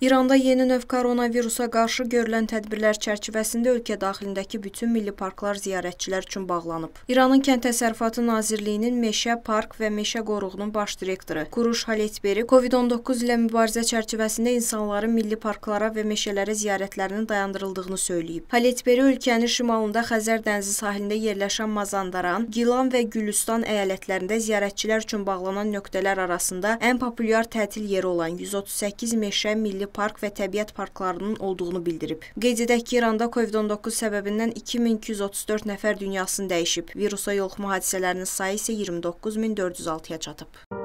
İranda yeni növ koronavirusa qarşı görülən tədbirlər çərçivəsində ölkə daxilindəki bütün milli parklar ziyarətçilər üçün bağlanıb. İranın Kənd Təsərrüfatı Nazirliyinin Meşə, Park və Meşə Qoruğunun baş direktoru Quruş Haletberi COVID-19 ilə mübarizə çərçivəsində insanların milli parklara və meşələrə ziyarətlərinin dayandırıldığını söyləyib. Haletberi ölkənin şimalında Xəzər dənizi sahilində yerləşən Mazandaran, Gilan və Gülüstan əyalətlərində ziyarətçilər üçün bağlanan nöqtələr arasında ən populyar tətil yeri olan 138 meşə milli yerli park və təbiət parklarının olduğunu bildirib. Qeyd edək ki, İranda COVID-19 səbəbindən 2234 nəfər dünyasını dəyişib. Virusa yoluxma hadisələrinin sayı isə 29406-ya çatıb.